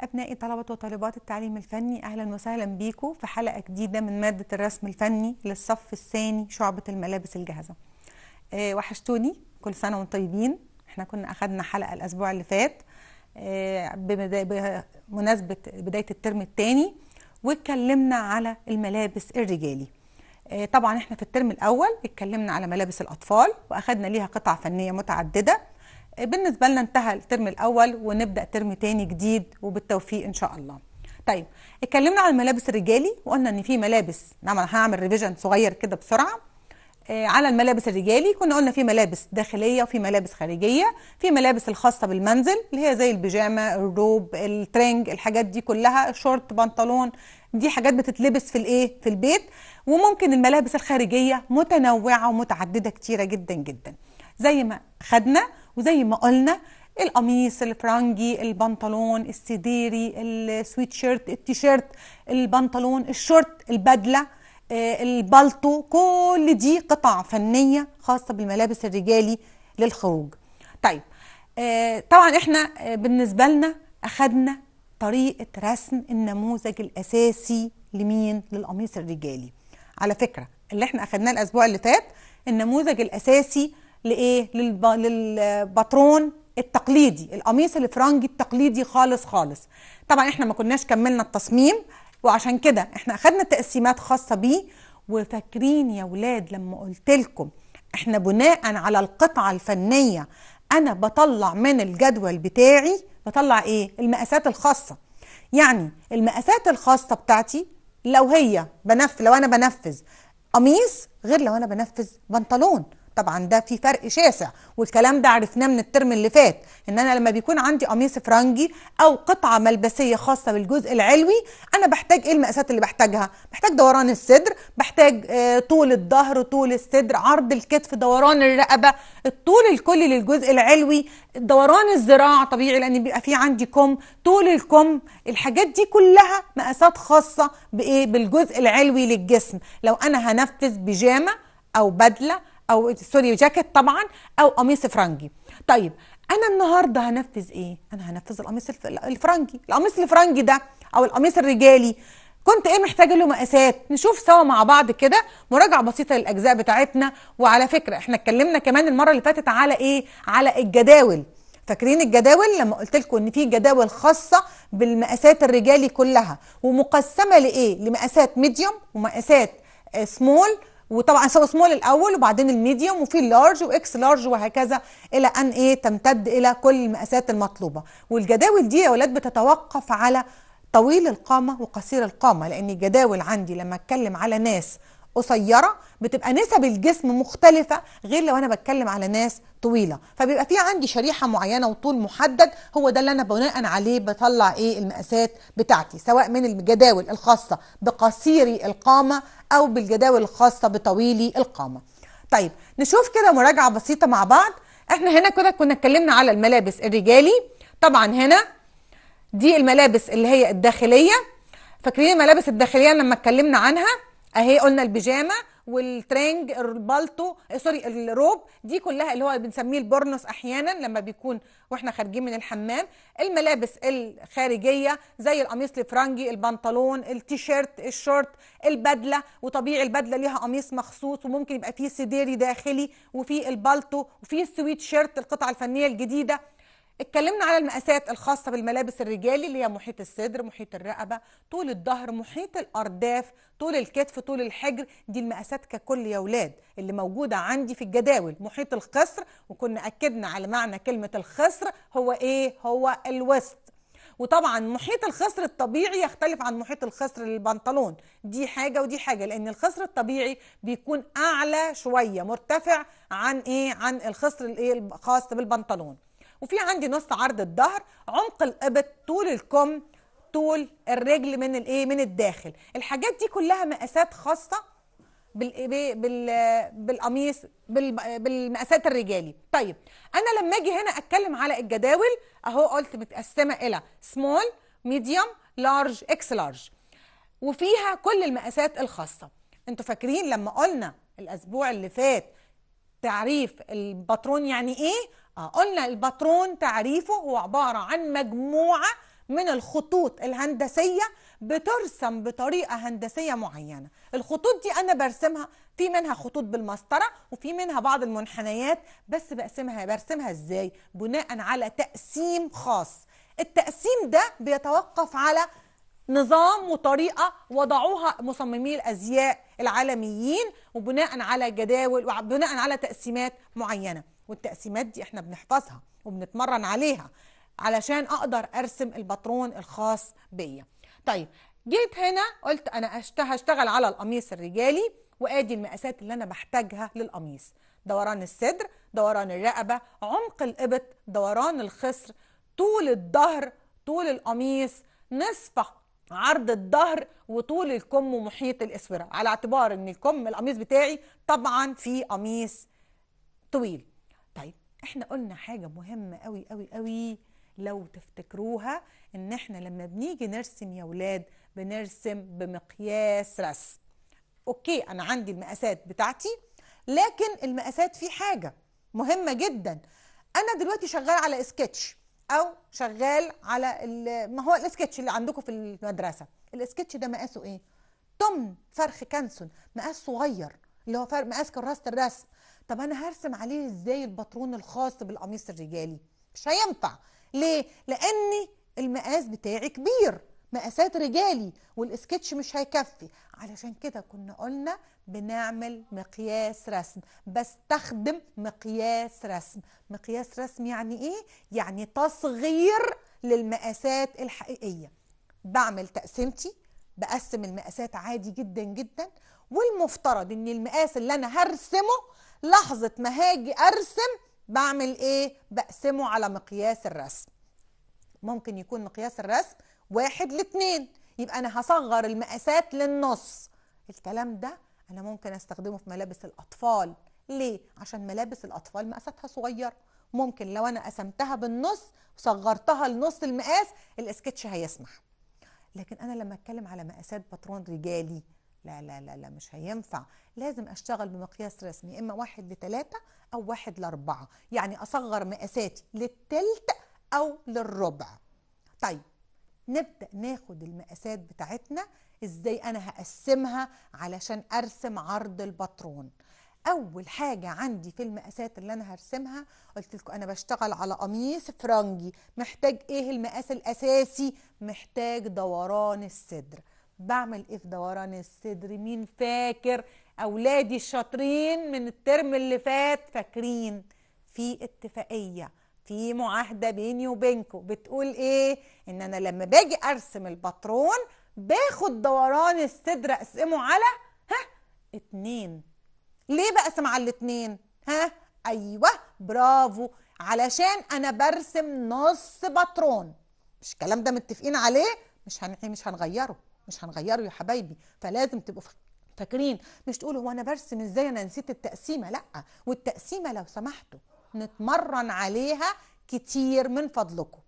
أبنائي طلبة وطالبات التعليم الفني أهلا وسهلا بيكم في حلقة جديدة من مادة الرسم الفني للصف الثاني شعبة الملابس الجاهزة أه وحشتوني كل سنة وانتم طيبين احنا كنا أخدنا حلقة الأسبوع اللي فات أه بمناسبة بداية الترم الثاني واتكلمنا على الملابس الرجالي أه طبعا احنا في الترم الأول اتكلمنا على ملابس الأطفال وأخدنا ليها قطع فنية متعددة بالنسبة لنا انتهى الترم الأول ونبدأ ترم تاني جديد وبالتوفيق إن شاء الله طيب اتكلمنا عن الملابس الرجالي وقلنا ان في ملابس نعمل هنعمل ريفيجن صغير كده بسرعه آه، على الملابس الرجالي كنا قلنا في ملابس داخليه وفي ملابس خارجيه في ملابس الخاصه بالمنزل اللي هي زي البيجامه الروب الترنج الحاجات دي كلها شورت بنطلون دي حاجات بتتلبس في الايه في البيت وممكن الملابس الخارجيه متنوعه ومتعدده كتيره جدا جدا زي ما خدنا وزي ما قلنا القميص الفرنجي البنطلون السديري السويت شيرت التيشيرت البنطلون الشورت البدله آه، البلطو كل دي قطع فنيه خاصه بالملابس الرجالي للخروج طيب آه، طبعا احنا آه، بالنسبه لنا اخذنا طريقه رسم النموذج الاساسي لمين للقميص الرجالي على فكره اللي احنا اخذناه الاسبوع اللي فات النموذج الاساسي لايه للب... للباترون التقليدي القميص الفرنجي التقليدي خالص خالص طبعا احنا ما كناش كملنا التصميم وعشان كده احنا اخدنا تقسيمات خاصه بيه وفاكرين يا ولاد لما قلت لكم احنا بناء على القطعه الفنيه انا بطلع من الجدول بتاعي بطلع ايه المقاسات الخاصه يعني المقاسات الخاصه بتاعتي لو هي بنف لو انا بنفذ قميص غير لو انا بنفذ بنطلون طبعا ده في فرق شاسع والكلام ده عرفناه من الترم اللي فات ان انا لما بيكون عندي قميص فرنجي او قطعه ملبسيه خاصه بالجزء العلوي انا بحتاج ايه المقاسات اللي بحتاجها بحتاج دوران الصدر بحتاج آه، طول الظهر طول الصدر عرض الكتف دوران الرقبه الطول الكلي للجزء العلوي دوران الذراع طبيعي لان بيبقى في عندي كم طول الكم الحاجات دي كلها مقاسات خاصه بايه بالجزء العلوي للجسم لو انا هنفذ بيجامه او بدله او سوري جاكيت طبعا او قميص فرنجي طيب انا النهارده هنفذ ايه انا هنفذ القميص الفرنجي القميص الفرنجي ده او القميص الرجالي كنت ايه محتاجه له مقاسات نشوف سوا مع بعض كده مراجعه بسيطه للاجزاء بتاعتنا وعلى فكره احنا اتكلمنا كمان المره اللي فاتت على ايه على الجداول فاكرين الجداول لما قلت لكم ان في جداول خاصه بالمقاسات الرجالي كلها ومقسمه لايه لمقاسات ميديوم ومقاسات سمول آه، وطبعا سوى سمول الاول وبعدين الميديوم وفي اللارج واكس لارج وهكذا الى ان ايه تمتد الى كل المقاسات المطلوبه والجداول دي يا ولاد بتتوقف على طويل القامه وقصير القامه لان الجداول عندي لما اتكلم على ناس قصيره بتبقى نسب الجسم مختلفه غير لو انا بتكلم على ناس طويله فبيبقى في عندي شريحه معينه وطول محدد هو ده اللي انا بناء عليه بطلع ايه المقاسات بتاعتي سواء من الجداول الخاصه بقصيري القامه او بالجداول الخاصه بطويلي القامه طيب نشوف كده مراجعه بسيطه مع بعض احنا هنا كده كنا اتكلمنا على الملابس الرجالي طبعا هنا دي الملابس اللي هي الداخليه فاكرين الملابس الداخليه لما اتكلمنا عنها اهي قلنا البيجامه والترنج البالتو آه، سوري الروب دي كلها اللي هو بنسميه البورنوس احيانا لما بيكون واحنا خارجين من الحمام الملابس الخارجيه زي القميص الفرنجي البنطلون التيشيرت الشورت البدله وطبيعي البدله ليها قميص مخصوص وممكن يبقى فيه سديري داخلي وفي البالتو وفي السويت شيرت القطعه الفنيه الجديده اتكلمنا على المقاسات الخاصة بالملابس الرجالي اللي هي محيط الصدر محيط الرقبة طول الظهر محيط الأرداف طول الكتف طول الحجر دي المقاسات ككل يا ولاد اللي موجودة عندي في الجداول محيط الخصر وكنا أكدنا على معنى كلمة الخصر هو إيه هو الوسط وطبعا محيط الخصر الطبيعي يختلف عن محيط الخصر للبنطلون دي حاجه ودي حاجه لان الخصر الطبيعي بيكون اعلى شويه مرتفع عن ايه عن الخصر الايه الخاص بالبنطلون وفي عندي نص عرض الظهر عمق القبط طول الكم طول الرجل من الايه من الداخل الحاجات دي كلها مقاسات خاصه بال إيه؟ بال بالقميص بالمقاسات الرجالي طيب انا لما اجي هنا اتكلم على الجداول اهو قلت متقسمه الى سمول ميديوم لارج اكس لارج وفيها كل المقاسات الخاصه انتوا فاكرين لما قلنا الاسبوع اللي فات تعريف الباترون يعني ايه آه قلنا الباترون تعريفه هو عبارة عن مجموعة من الخطوط الهندسية بترسم بطريقة هندسية معينة الخطوط دي أنا برسمها في منها خطوط بالمسطرة وفي منها بعض المنحنيات بس بقسمها برسمها إزاي بناء على تقسيم خاص التقسيم ده بيتوقف على نظام وطريقة وضعوها مصممي الأزياء العالميين وبناء على جداول وبناء على تقسيمات معينة والتقسيمات دي احنا بنحفظها وبنتمرن عليها علشان اقدر ارسم الباترون الخاص بيا طيب جيت هنا قلت انا هشتغل على القميص الرجالي وادي المقاسات اللي انا بحتاجها للقميص دوران الصدر دوران الرقبه عمق الابط دوران الخصر طول الظهر طول القميص نصف عرض الظهر وطول الكم ومحيط الاسوره على اعتبار ان الكم القميص بتاعي طبعا فيه قميص طويل احنا قلنا حاجه مهمه قوي قوي قوي لو تفتكروها ان احنا لما بنيجي نرسم يا ولاد بنرسم بمقياس رسم اوكي انا عندي المقاسات بتاعتي لكن المقاسات في حاجه مهمه جدا انا دلوقتي شغال على سكتش او شغال على ما هو الاسكتش اللي عندكم في المدرسه الاسكتش ده مقاسه ايه طمن فرخ كانسون مقاس صغير اللي هو فرق مقاس كراسه الرسم طب انا هرسم عليه ازاي الباترون الخاص بالقميص الرجالي مش هينفع ليه لان المقاس بتاعي كبير مقاسات رجالي والاسكتش مش هيكفي علشان كده كنا قلنا بنعمل مقياس رسم بستخدم مقياس رسم مقياس رسم يعني ايه يعني تصغير للمقاسات الحقيقيه بعمل تقسيمتي بقسم المقاسات عادي جدا جدا والمفترض ان المقاس اللي انا هرسمه لحظة ما هاجي أرسم بعمل إيه؟ بقسمه على مقياس الرسم ممكن يكون مقياس الرسم واحد لاتنين يبقى أنا هصغر المقاسات للنص الكلام ده أنا ممكن أستخدمه في ملابس الأطفال ليه؟ عشان ملابس الأطفال مقاساتها صغيرة ممكن لو أنا قسمتها بالنص وصغرتها لنص المقاس الاسكتش هيسمح لكن أنا لما أتكلم على مقاسات باترون رجالي لا لا لا لا مش هينفع لازم اشتغل بمقياس رسمي اما واحد لثلاثة او واحد لاربعة يعني اصغر مقاساتي للتلت او للربع طيب نبدأ ناخد المقاسات بتاعتنا ازاي انا هقسمها علشان ارسم عرض الباترون اول حاجه عندي في المقاسات اللي انا هرسمها قلت لكم انا بشتغل على قميص فرنجي محتاج ايه المقاس الاساسي محتاج دوران الصدر بعمل ايه في دوران الصدر مين فاكر اولادي الشاطرين من الترم اللي فات فاكرين في اتفاقيه في معاهده بيني وبينكم بتقول ايه ان انا لما باجي ارسم الباترون باخد دوران الصدر اقسمه على ها اتنين ليه بقسم على الاتنين ها ايوه برافو علشان انا برسم نص باترون مش الكلام ده متفقين عليه مش هن... مش هنغيره مش هنغيره يا حبايبي فلازم تبقوا فاكرين مش تقولوا هو انا برسم ازاي انا نسيت التقسيمه لا والتقسيمه لو سمحتوا نتمرن عليها كتير من فضلكم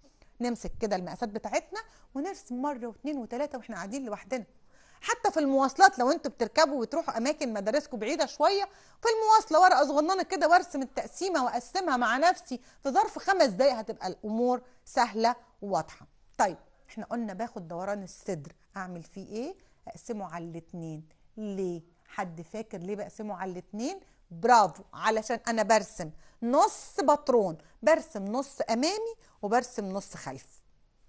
نمسك كده المقاسات بتاعتنا ونرسم مره واثنين وثلاثه واحنا قاعدين لوحدنا حتى في المواصلات لو انتوا بتركبوا وتروحوا اماكن مدارسكم بعيده شويه في المواصله ورقه صغننه كده وارسم التقسيمه واقسمها مع نفسي في ظرف خمس دقائق هتبقى الامور سهله وواضحه طيب احنا قلنا باخد دوران الصدر اعمل فيه ايه اقسمه على الاتنين ليه حد فاكر ليه بقسمه على الاتنين برافو علشان انا برسم نص بطرون برسم نص امامي وبرسم نص خلف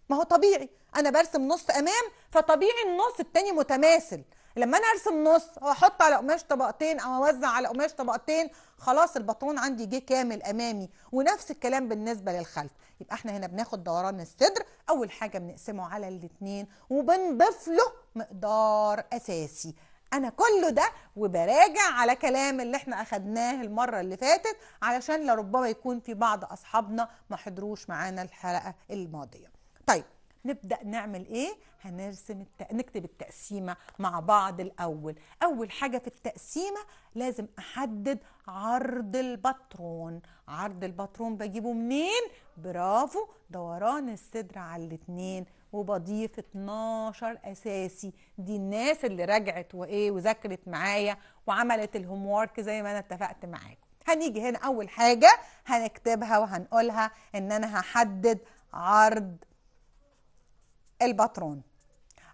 ما هو طبيعي انا برسم نص امام فطبيعي النص التاني متماثل لما انا ارسم نص واحط على قماش طبقتين او اوزع على قماش طبقتين خلاص البطرون عندي جه كامل امامي ونفس الكلام بالنسبه للخلف يبقى احنا هنا بناخد دوران الصدر اول حاجه بنقسمه على الاثنين وبنضيف له مقدار اساسي انا كله ده وبراجع على كلام اللي احنا اخدناه المره اللي فاتت علشان لربما يكون في بعض اصحابنا ما حضروش معانا الحلقه الماضيه طيب نبدأ نعمل إيه؟ هنرسم الت... نكتب التقسيمة مع بعض الأول أول حاجة في التقسيمة لازم أحدد عرض الباترون عرض الباترون بجيبه منين؟ برافو دوران الصدر على الاتنين وبضيف 12 اساسي دي الناس اللي رجعت وايه وذاكرت معايا وعملت الهوم وورك زي ما انا اتفقت معاكم هنيجي هنا اول حاجه هنكتبها وهنقولها ان انا هحدد عرض الباترون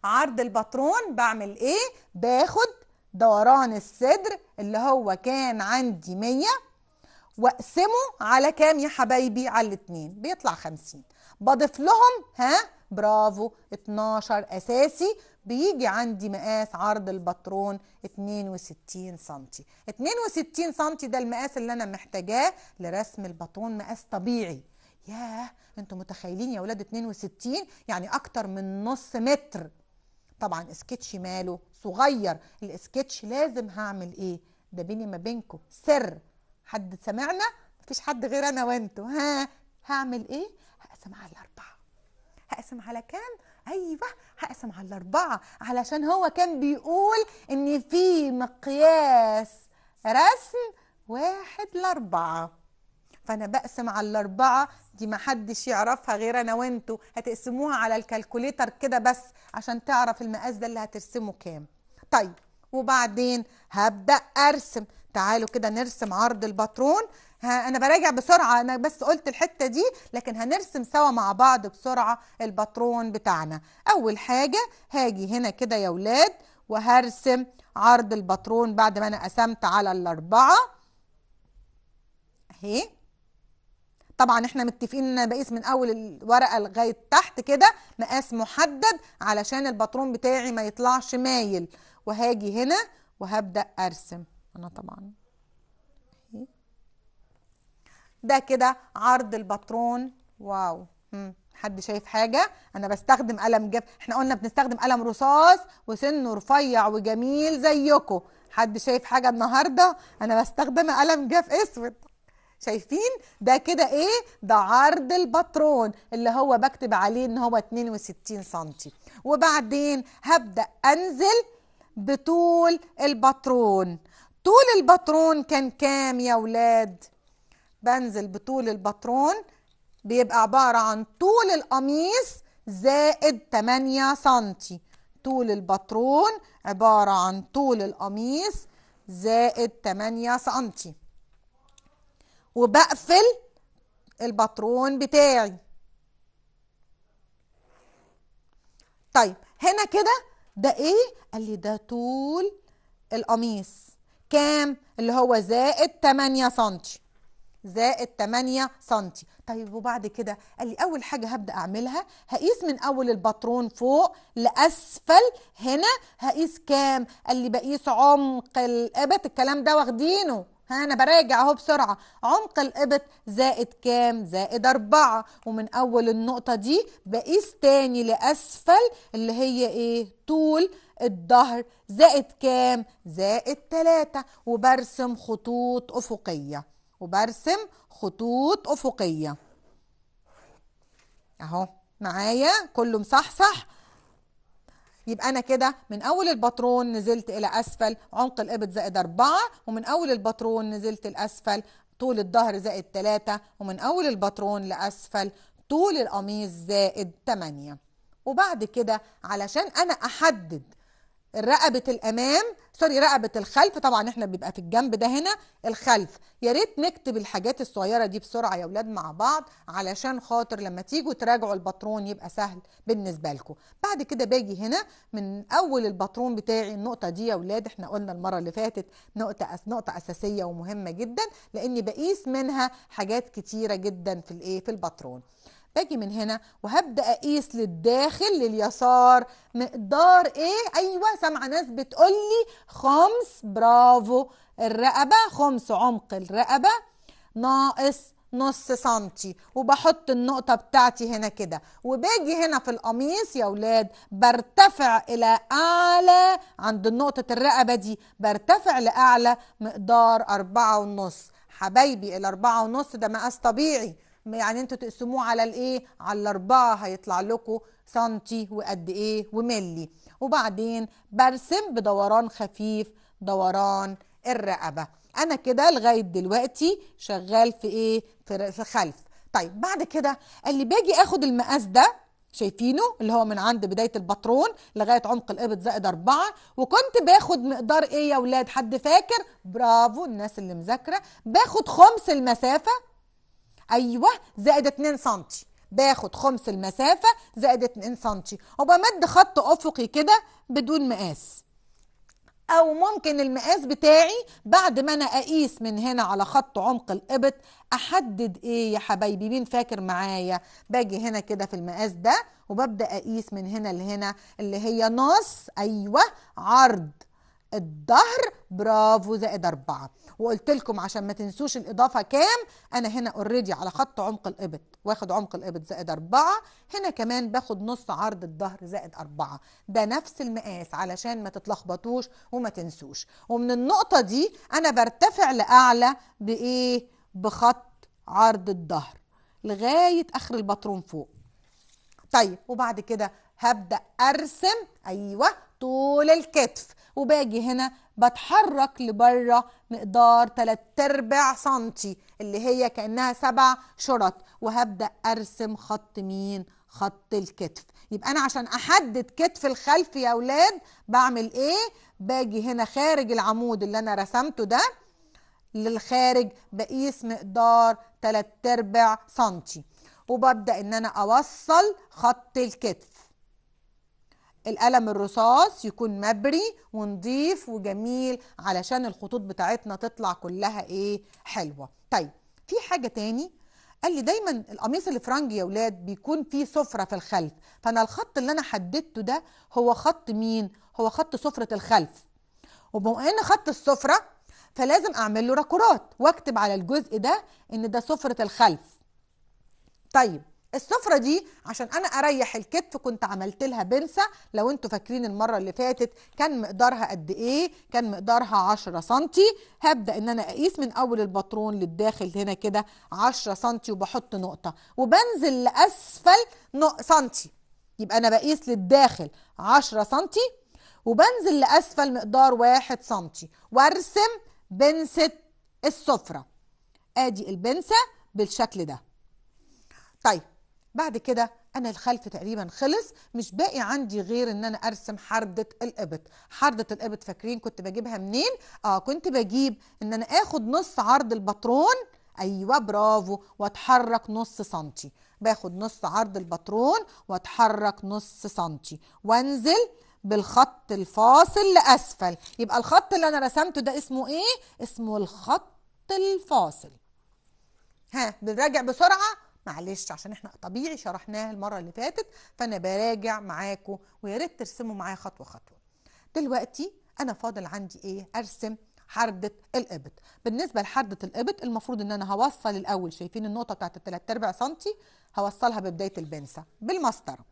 عرض الباترون بعمل ايه باخد دوران الصدر اللي هو كان عندي 100 واقسمه على كام يا حبايبي على الاتنين بيطلع 50 بضيف لهم ها برافو 12 اساسي بيجي عندي مقاس عرض وستين 62 سم 62 سم ده المقاس اللي انا محتاجاه لرسم الباترون مقاس طبيعي ياه انتوا متخيلين يا ولاد 62 يعني اكتر من نص متر طبعا اسكتش ماله صغير الاسكتش لازم هعمل ايه ده بيني ما بينكم سر حد سمعنا مفيش حد غير انا وانتوا ها هعمل ايه هقسم على الاربعه هقسم على كام ايوه هقسم على الاربعه علشان هو كان بيقول ان في مقياس رسم واحد لاربعه فانا بقسم على الاربعه دي ما حدش يعرفها غير انا وانتوا هتقسموها على الكالكوليتر كده بس عشان تعرف المقاس ده اللي هترسمه كام طيب وبعدين هبدا ارسم تعالوا كده نرسم عرض الباترون ها انا براجع بسرعه انا بس قلت الحته دي لكن هنرسم سوا مع بعض بسرعه الباترون بتاعنا اول حاجه هاجي هنا كده يا ولاد وهرسم عرض الباترون بعد ما انا قسمت على الاربعه اهي طبعا احنا متفقين ان انا بقيس من اول الورقه لغايه تحت كده مقاس محدد علشان الباترون بتاعي ما يطلعش مايل وهاجي هنا وهبدا ارسم انا طبعا ده كده عرض الباترون واو حد شايف حاجه انا بستخدم قلم جاف احنا قلنا بنستخدم قلم رصاص وسنه رفيع وجميل زيكم حد شايف حاجه النهارده انا بستخدم قلم جاف اسود شايفين ده كده ايه ده عرض الباترون اللي هو بكتب عليه ان هو 62 سنتي وبعدين هبدأ انزل بطول الباترون طول الباترون كان كام يا ولاد بنزل بطول الباترون بيبقى عبارة عن طول القميص زائد 8 سنتي طول الباترون عبارة عن طول القميص زائد 8 سنتي وبقفل الباترون بتاعي طيب هنا كده ده ايه قال لي ده طول القميص كام اللي هو زائد 8 سنتي زائد 8 سنتي طيب وبعد كده قال لي اول حاجه هبدا اعملها هقيس من اول الباترون فوق لاسفل هنا هقيس كام قال لي بقيس عمق الابط إيه الكلام ده واخدينه ها انا براجع اهو بسرعه عمق القبط زائد كام زائد أربعة ومن اول النقطه دي بقيس تاني لاسفل اللي هي ايه طول الظهر زائد كام زائد تلاتة وبرسم خطوط افقيه وبرسم خطوط افقيه اهو معايا كله مصحصح يبقى انا كده من اول الباترون نزلت الى اسفل عمق الابط زائد 4 ومن اول الباترون نزلت لاسفل طول الظهر زائد 3 ومن اول الباترون لاسفل طول القميص زائد 8 وبعد كده علشان انا احدد رقبه الامام سوري رقبه الخلف طبعا احنا بيبقى في الجنب ده هنا الخلف يا ريت نكتب الحاجات الصغيره دي بسرعه يا ولاد مع بعض علشان خاطر لما تيجوا تراجعوا الباترون يبقى سهل بالنسبه لكم بعد كده باجي هنا من اول الباترون بتاعي النقطه دي يا ولاد احنا قلنا المره اللي فاتت نقطه أس نقطه اساسيه ومهمه جدا لاني بقيس منها حاجات كتيره جدا في الايه في الباترون باجي من هنا وهبدا اقيس للداخل لليسار مقدار ايه ايوه سامعه ناس بتقول لي خمس برافو الرقبه خمس عمق الرقبه ناقص نص سنتي وبحط النقطة بتاعتي هنا كده وباجي هنا في القميص يا ولاد برتفع إلى أعلى عند نقطة الرقبة دي برتفع لأعلى مقدار أربعة ونص حبايبي الأربعة ونص ده مقاس طبيعي يعني انتوا تقسموه على الايه على الاربعه هيطلع لكم سنتي وقد ايه وملي وبعدين برسم بدوران خفيف دوران الرقبه انا كده لغايه دلوقتي شغال في ايه في خلف طيب بعد كده اللي باجي اخد المقاس ده شايفينه اللي هو من عند بداية البطرون لغاية عمق القبض زائد أربعة وكنت باخد مقدار إيه يا ولاد حد فاكر برافو الناس اللي مذاكرة باخد خمس المسافة ايوه زائد 2 سم باخد خمس المسافه زائد 2 سم وبمد خط افقي كده بدون مقاس او ممكن المقاس بتاعي بعد ما انا اقيس من هنا على خط عمق القبط احدد ايه يا حبايبي مين فاكر معايا باجي هنا كده في المقاس ده وببدا اقيس من هنا لهنا اللي هي نص ايوه عرض الظهر برافو زائد أربعة وقلت لكم عشان ما تنسوش الإضافة كام أنا هنا اوريدي على خط عمق الإبط واخد عمق الإبط زائد أربعة هنا كمان باخد نص عرض الظهر زائد أربعة ده نفس المقاس علشان ما تتلخبطوش وما تنسوش ومن النقطة دي أنا برتفع لأعلى بإيه بخط عرض الظهر لغاية آخر البطرون فوق طيب وبعد كده هبدأ أرسم أيوه طول الكتف وباجي هنا بتحرك لبره مقدار 3 ارباع سنتي اللي هي كانها سبع شرط وهبدا ارسم خط مين خط الكتف يبقى انا عشان احدد كتف الخلف يا اولاد بعمل ايه باجي هنا خارج العمود اللي انا رسمته ده للخارج بقيس مقدار 3 ارباع سنتي وببدا ان انا اوصل خط الكتف القلم الرصاص يكون مبري ونضيف وجميل علشان الخطوط بتاعتنا تطلع كلها ايه حلوة طيب في حاجة تاني قال لي دايما القميص الفرنجي يا ولاد بيكون فيه سفرة في الخلف فانا الخط اللي انا حددته ده هو خط مين هو خط سفرة الخلف وبما ان خط السفرة فلازم اعمل له راكورات واكتب على الجزء ده ان ده سفرة الخلف طيب السفرة دي عشان أنا أريح الكتف كنت عملت لها بنسة لو أنتوا فاكرين المرة اللي فاتت كان مقدارها قد إيه كان مقدارها 10 سم هبدأ إن أنا أقيس من أول البطرون للداخل هنا كده 10 سم وبحط نقطة وبنزل لأسفل سنتي يبقى أنا بقيس للداخل 10 سنتي وبنزل لأسفل مقدار 1 سنتي وأرسم بنسة السفرة ادي البنسة بالشكل ده طيب بعد كده انا الخلف تقريبا خلص مش باقي عندي غير ان انا ارسم حردة القبط حردة القبط فاكرين كنت بجيبها منين اه كنت بجيب ان انا اخد نص عرض البطرون ايوه برافو واتحرك نص سنتي باخد نص عرض البطرون واتحرك نص سنتي وانزل بالخط الفاصل لاسفل يبقى الخط اللي انا رسمته ده اسمه ايه اسمه الخط الفاصل ها بنراجع بسرعه معلش عشان احنا طبيعي شرحناها المره اللي فاتت فانا براجع معاكم ويا ريت ترسموا معايا خطوه خطوه دلوقتي انا فاضل عندي ايه ارسم حردة القبط بالنسبة لحردة القبط المفروض ان انا هوصل الاول شايفين النقطة بتاعت التلات اربع سنتي هوصلها ببداية البنسة بالمسطرة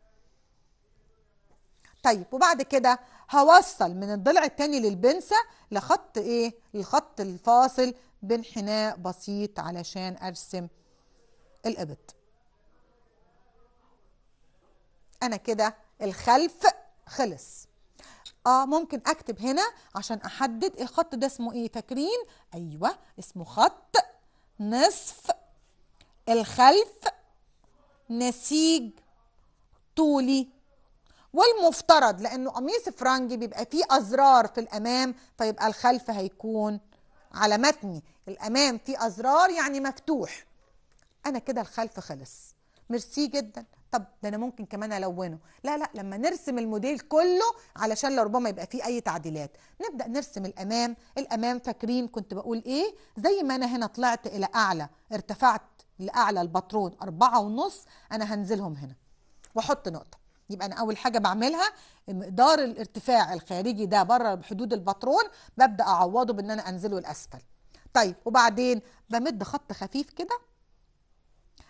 طيب وبعد كده هوصل من الضلع التاني للبنسة لخط ايه الخط الفاصل بانحناء بسيط علشان ارسم الابد انا كده الخلف خلص اه ممكن اكتب هنا عشان احدد الخط إيه ده اسمه ايه فاكرين ايوه اسمه خط نصف الخلف نسيج طولي والمفترض لانه قميص فرنجي بيبقى فيه ازرار في الامام فيبقى الخلف هيكون على متني الامام فيه ازرار يعني مفتوح انا كده الخلف خلص ميرسي جدا طب ده انا ممكن كمان الونه لا لا لما نرسم الموديل كله علشان لربما يبقى فيه اي تعديلات نبدا نرسم الامام الامام فاكرين كنت بقول ايه زي ما انا هنا طلعت الى اعلى ارتفعت لاعلى البطرون أربعة ونص انا هنزلهم هنا واحط نقطه يبقى انا اول حاجه بعملها مقدار الارتفاع الخارجي ده بره حدود البطرون ببدا اعوضه بان انا انزله الاسفل طيب وبعدين بمد خط خفيف كده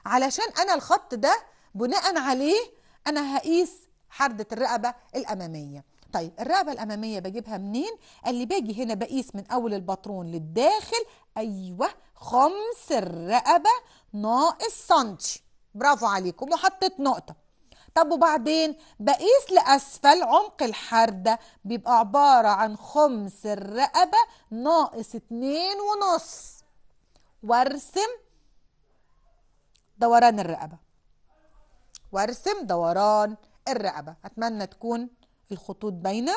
علشان انا الخط ده بناء عليه انا هقيس حردة الرقبة الامامية طيب الرقبة الامامية بجيبها منين قال لي باجي هنا بقيس من اول البطرون للداخل ايوه خمس الرقبة ناقص سنتي برافو عليكم وحطيت نقطة طب وبعدين بقيس لأسفل عمق الحردة بيبقى عبارة عن خمس الرقبة ناقص اتنين ونص وارسم دوران الرقبة وارسم دوران الرقبة أتمنى تكون الخطوط باينة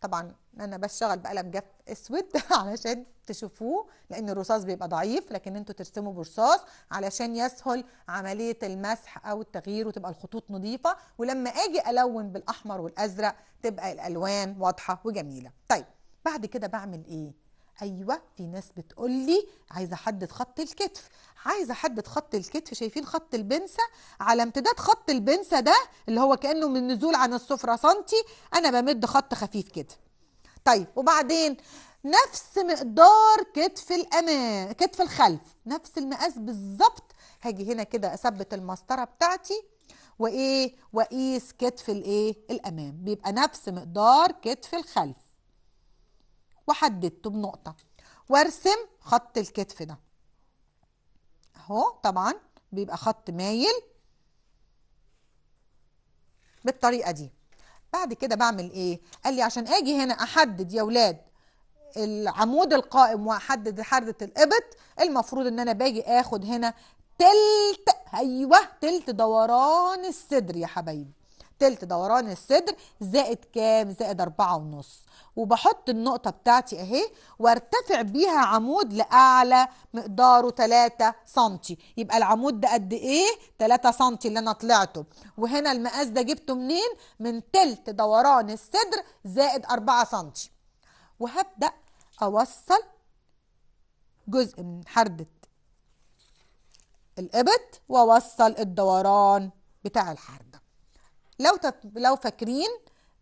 طبعا أنا بشتغل بقلم جاف أسود علشان تشوفوه لأن الرصاص بيبقى ضعيف لكن انتوا ترسموا برصاص علشان يسهل عملية المسح أو التغيير وتبقى الخطوط نظيفة ولما أجي ألون بالأحمر والأزرق تبقى الألوان واضحة وجميلة طيب بعد كده بعمل إيه؟ ايوه في ناس بتقول لي عايزه احدد خط الكتف عايزه احدد خط الكتف شايفين خط البنسه على امتداد خط البنسه ده اللي هو كانه من نزول عن السفره سنتي انا بمد خط خفيف كده طيب وبعدين نفس مقدار كتف الامام كتف الخلف نفس المقاس بالظبط هاجي هنا كده اثبت المسطره بتاعتي وايه واقيس كتف الايه الامام بيبقى نفس مقدار كتف الخلف وحددته بنقطة وارسم خط الكتف ده اهو طبعا بيبقى خط مايل بالطريقة دي بعد كده بعمل ايه قال لي عشان اجي هنا احدد يا ولاد العمود القائم واحدد حردة القبط المفروض ان انا باجي اخد هنا تلت ايوه تلت دوران الصدر يا حبايبي تلت دوران الصدر زائد كام زائد أربعة ونص وبحط النقطة بتاعتي اهي وارتفع بيها عمود لأعلى مقداره 3 سنتي يبقى العمود ده قد ايه 3 سنتي اللي انا طلعته وهنا المقاس ده جبته منين من تلت دوران الصدر زائد أربعة سنتي وهبدأ أوصل جزء من حردة الإبط وأوصل الدوران بتاع الحردة لو تف... لو فاكرين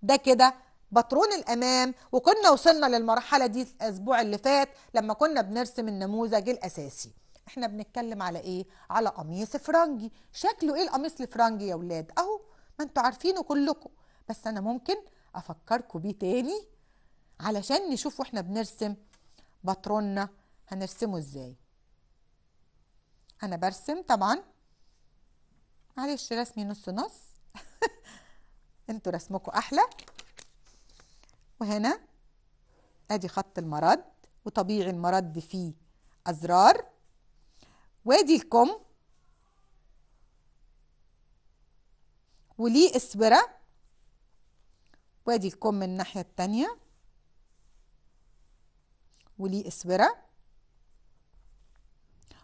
ده كده بطرون الامام وكنا وصلنا للمرحله دي الاسبوع اللي فات لما كنا بنرسم النموذج الاساسي احنا بنتكلم على ايه على قميص فرنجي شكله ايه القميص الفرنجي يا ولاد اهو ما انتوا عارفينه كلكم بس انا ممكن افكركم بيه تاني علشان نشوف واحنا بنرسم بطروننا هنرسمه ازاي انا برسم طبعا معلش رسمي نص نص انتوا رسمكم احلى وهنا ادي خط المرد وطبيعي المرد فيه ازرار وادي الكم وليه اسوره وادي الكم من الناحيه التانيه وليه اسوره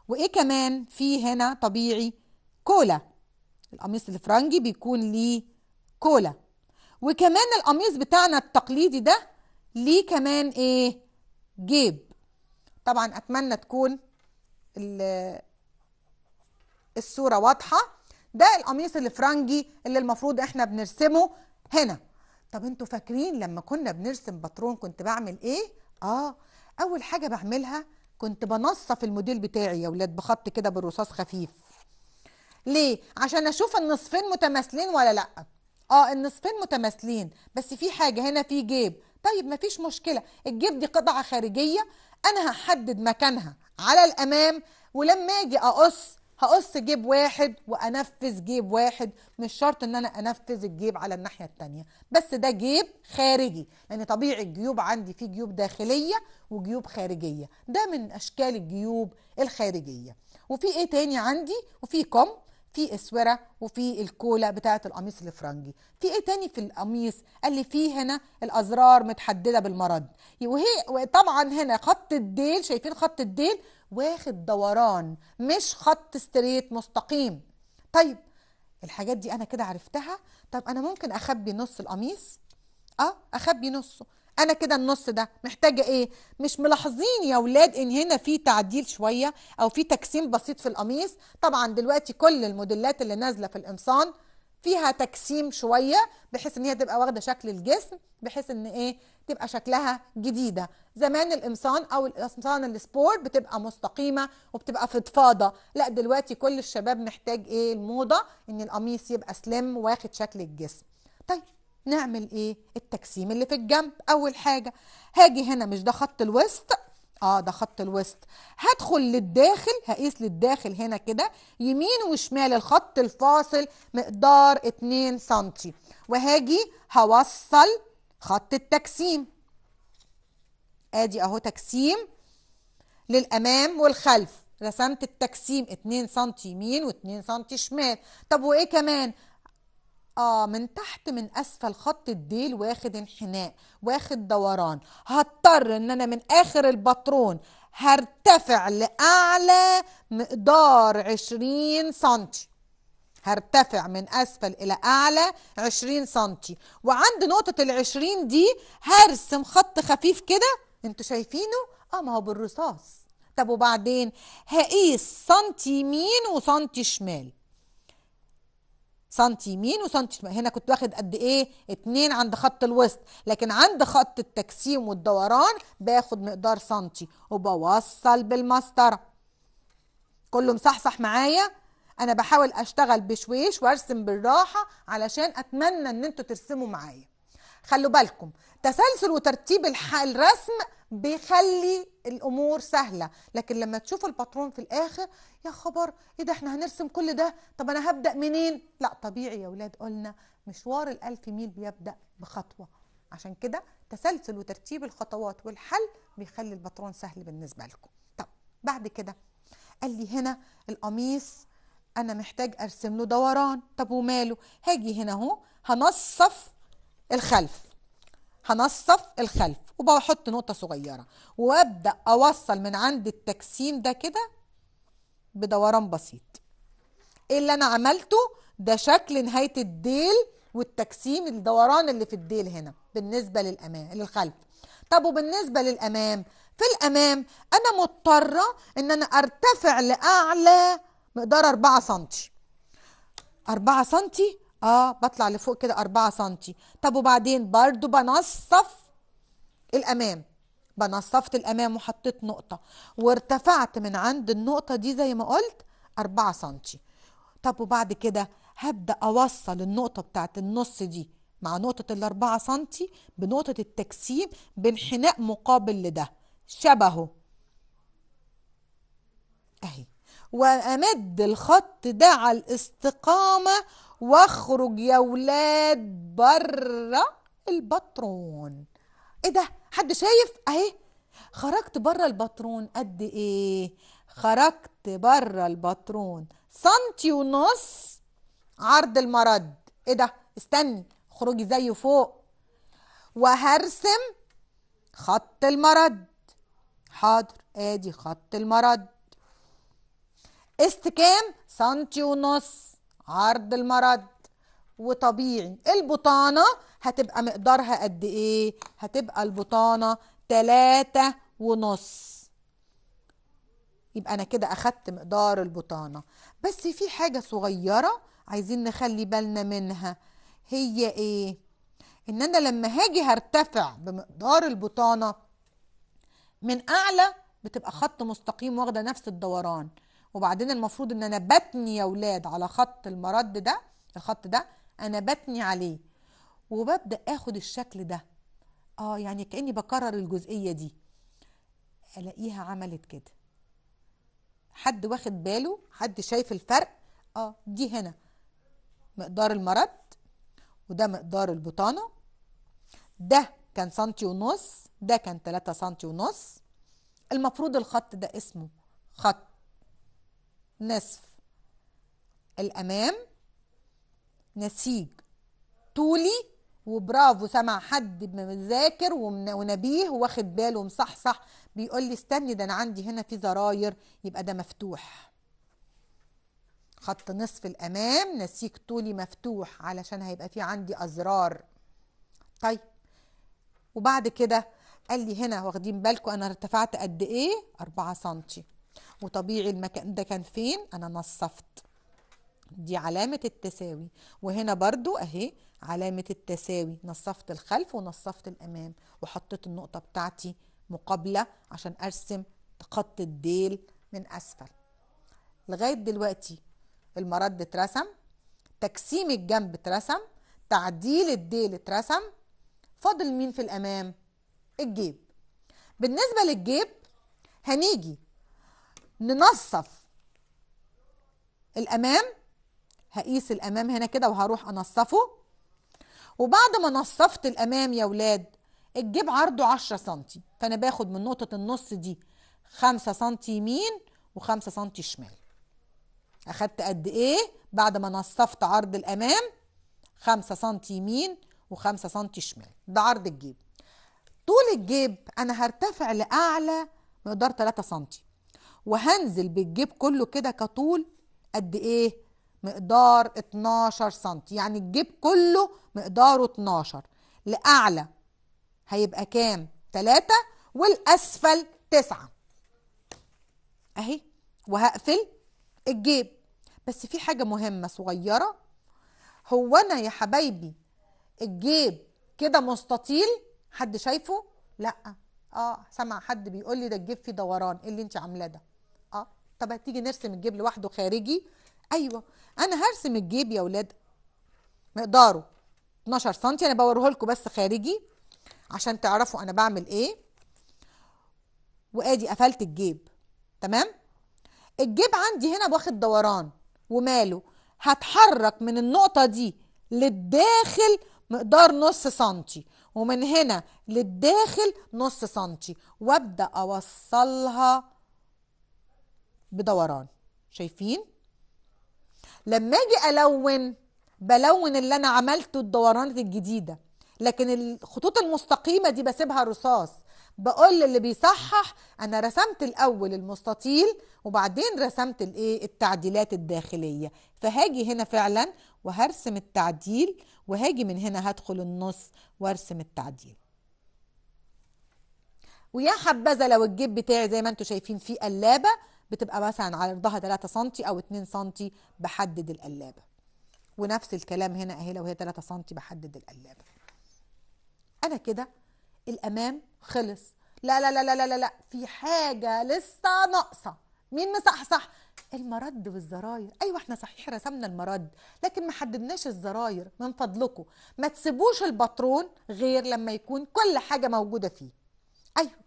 وايه كمان في هنا طبيعي كولا القميص الفرنجي بيكون ليه كولا وكمان القميص بتاعنا التقليدي ده ليه كمان ايه جيب طبعا اتمنى تكون الصوره واضحه ده القميص الفرنجي اللي المفروض احنا بنرسمه هنا طب انتوا فاكرين لما كنا بنرسم باترون كنت بعمل ايه اه اول حاجه بعملها كنت بنصف الموديل بتاعي يا ولاد بخط كده بالرصاص خفيف ليه عشان اشوف النصفين متماثلين ولا لا اه النصفين متماثلين بس في حاجه هنا في جيب طيب مفيش مشكله الجيب دي قطعه خارجيه انا هحدد مكانها على الامام ولما اجي اقص هقص جيب واحد وانفذ جيب واحد مش شرط ان انا انفذ الجيب على الناحيه الثانيه بس ده جيب خارجي لان طبيعي الجيوب عندي في جيوب داخليه وجيوب خارجيه ده من اشكال الجيوب الخارجيه وفي ايه تاني عندي وفي كم في اسوره وفي الكولا بتاعه القميص الفرنجي في ايه تاني في القميص قال لي في هنا الازرار متحدده بالمرض وهي طبعا هنا خط الديل شايفين خط الديل واخد دوران مش خط ستريت مستقيم طيب الحاجات دي انا كده عرفتها طب انا ممكن اخبي نص القميص اه اخبي نصه انا كده النص ده محتاجه ايه مش ملاحظين يا ولاد ان هنا في تعديل شويه او في تكسيم بسيط في القميص طبعا دلوقتي كل الموديلات اللي نازله في القمصان فيها تكسيم شويه بحيث ان هي تبقى واخده شكل الجسم بحيث ان ايه تبقى شكلها جديده زمان القمصان او القمصان السبور بتبقى مستقيمه وبتبقى فضفاضه لا دلوقتي كل الشباب محتاج ايه الموضه ان القميص يبقى سليم واخد شكل الجسم طيب نعمل ايه التجسيم اللي في الجنب اول حاجه هاجي هنا مش ده خط الوسط اه ده خط الوسط هدخل للداخل هقيس للداخل هنا كده يمين وشمال الخط الفاصل مقدار 2 سم وهاجي هوصل خط التجسيم ادي اهو تجسيم للامام والخلف رسمت التجسيم 2 سم يمين و2 سم شمال طب وايه كمان اه من تحت من اسفل خط الديل واخد انحناء واخد دوران هضطر ان انا من اخر البطرون هرتفع لاعلى مقدار عشرين سنتي هرتفع من اسفل الى اعلى 20 سنتي وعند نقطه العشرين دي هرسم خط خفيف كده انتوا شايفينه اه ما هو بالرصاص طب وبعدين هقيس سنتي يمين وسنتي شمال سنتي يمين وسنتي شمال هنا كنت واخد قد ايه اتنين عند خط الوسط لكن عند خط التجسيم والدوران باخد مقدار سنتي وبوصل بالمسطره كله مصحصح معايا انا بحاول اشتغل بشويش وارسم بالراحه علشان اتمنى ان انتوا ترسموا معايا خلوا بالكم تسلسل وترتيب الرسم بيخلي الامور سهله لكن لما تشوف الباترون في الاخر يا خبر ايه ده احنا هنرسم كل ده طب انا هبدا منين لا طبيعي يا اولاد قلنا مشوار الالف ميل بيبدا بخطوه عشان كده تسلسل وترتيب الخطوات والحل بيخلي الباترون سهل بالنسبه لكم طب بعد كده قال لي هنا القميص انا محتاج ارسم له دوران طب وماله هاجي هنا اهو هنصف الخلف هنصف الخلف وبحط نقطة صغيرة وابدأ اوصل من عند التجسيم ده كده بدوران بسيط إيه اللي انا عملته ده شكل نهاية الديل والتجسيم الدوران اللي في الديل هنا بالنسبة للأمام للخلف طب وبالنسبة للأمام في الأمام أنا مضطرة إن أنا أرتفع لأعلى مقدار 4 سنتي 4 سنتي اه بطلع لفوق كده 4 سنتي طب وبعدين برضو بنصف الامام بنصفت الامام وحطيت نقطه وارتفعت من عند النقطه دي زي ما قلت 4 سنتي طب وبعد كده هبدا اوصل النقطه بتاعت النص دي مع نقطه الاربعه سنتي بنقطه التجسيم بانحناء مقابل لده شبهه اهي وامد الخط ده على الاستقامه واخرج يا ولاد بره البطرون ايه ده حد شايف اهي خرجت بره البطرون قد ايه خرجت بره البطرون سنتي ونص عرض المرد ايه ده استني اخرجي زي فوق وهرسم خط المرد حاضر ادي خط المرد است كام سنتي ونص عرض المرض وطبيعي البطانة هتبقى مقدارها قد ايه هتبقى البطانة تلاتة ونص يبقى انا كده اخدت مقدار البطانة بس في حاجة صغيرة عايزين نخلي بالنا منها هي ايه ان انا لما هاجي هرتفع بمقدار البطانة من اعلى بتبقى خط مستقيم واخده نفس الدوران وبعدين المفروض ان انا بتني يا اولاد على خط المرد ده الخط ده انا بتني عليه وببدا اخد الشكل ده اه يعني كاني بكرر الجزئيه دي الاقيها عملت كده حد واخد باله حد شايف الفرق اه دي هنا مقدار المرد وده مقدار البطانه ده كان سنتي ونص ده كان 3 سنتي ونص المفروض الخط ده اسمه خط نصف الأمام نسيج طولي وبرافو سمع حد مذاكر ونبيه واخد باله ومصحصح بيقول لي استني ده انا عندي هنا في زراير يبقى ده مفتوح خط نصف الامام نسيج طولي مفتوح علشان هيبقى في عندي ازرار طيب وبعد كده قال لي هنا واخدين بالكم انا ارتفعت قد ايه 4 سم وطبيعي المكان ده كان فين انا نصفت دي علامة التساوي وهنا برضو اهي علامة التساوي نصفت الخلف ونصفت الامام وحطيت النقطة بتاعتي مقابلة عشان ارسم خط الديل من اسفل لغاية دلوقتي المرد اترسم تجسيم الجنب اترسم تعديل الديل اترسم فاضل مين في الامام الجيب بالنسبة للجيب هنيجي ننصف الأمام هقيس الأمام هنا كده وهروح أنصفه وبعد ما نصفت الأمام يا ولاد الجيب عرضه 10 سنتي فأنا باخد من نقطة النص دي 5 سنتي يمين و5 سنتي شمال أخدت قد إيه بعد ما نصفت عرض الأمام 5 سنتي يمين و5 سنتي شمال ده عرض الجيب طول الجيب أنا هرتفع لأعلى مقدار 3 سنتي وهنزل بالجيب كله كده كطول قد ايه مقدار 12 سم يعني الجيب كله مقداره 12 لاعلى هيبقى كام 3 والاسفل 9 اهي وهقفل الجيب بس في حاجه مهمه صغيره هو انا يا حبايبي الجيب كده مستطيل حد شايفه لا اه سمع حد بيقول لي ده الجيب فيه دوران ايه اللي انت عاملاه ده طب هتيجي نرسم الجيب لوحده خارجي ايوه انا هرسم الجيب يا ولاد مقداره 12 سم انا بوريه لكم بس خارجي عشان تعرفوا انا بعمل ايه وادي قفلت الجيب تمام الجيب عندي هنا واخد دوران وماله هتحرك من النقطة دي للداخل مقدار نص سنتي ومن هنا للداخل نص سنتي وابدأ اوصلها بدوران شايفين لما اجي الون بلون اللي انا عملته الدورانات الجديده لكن الخطوط المستقيمه دي بسيبها رصاص بقول للي بيصحح انا رسمت الاول المستطيل وبعدين رسمت الايه التعديلات الداخليه فهاجي هنا فعلا وهرسم التعديل وهاجي من هنا هدخل النص وارسم التعديل ويا حبذا لو الجيب بتاعي زي ما انتم شايفين فيه قلابه بتبقى مثلا على عرضها 3 سم او 2 سم بحدد القلابه ونفس الكلام هنا اهي لو هي 3 سم بحدد القلابه انا كده الامام خلص لا لا لا لا لا لا في حاجه لسه ناقصه مين مصحصح المرد والزراير ايوه احنا صحيح رسمنا المرد لكن ما حددناش الزراير من فضلكم ما تسيبوش الباترون غير لما يكون كل حاجه موجوده فيه ايوه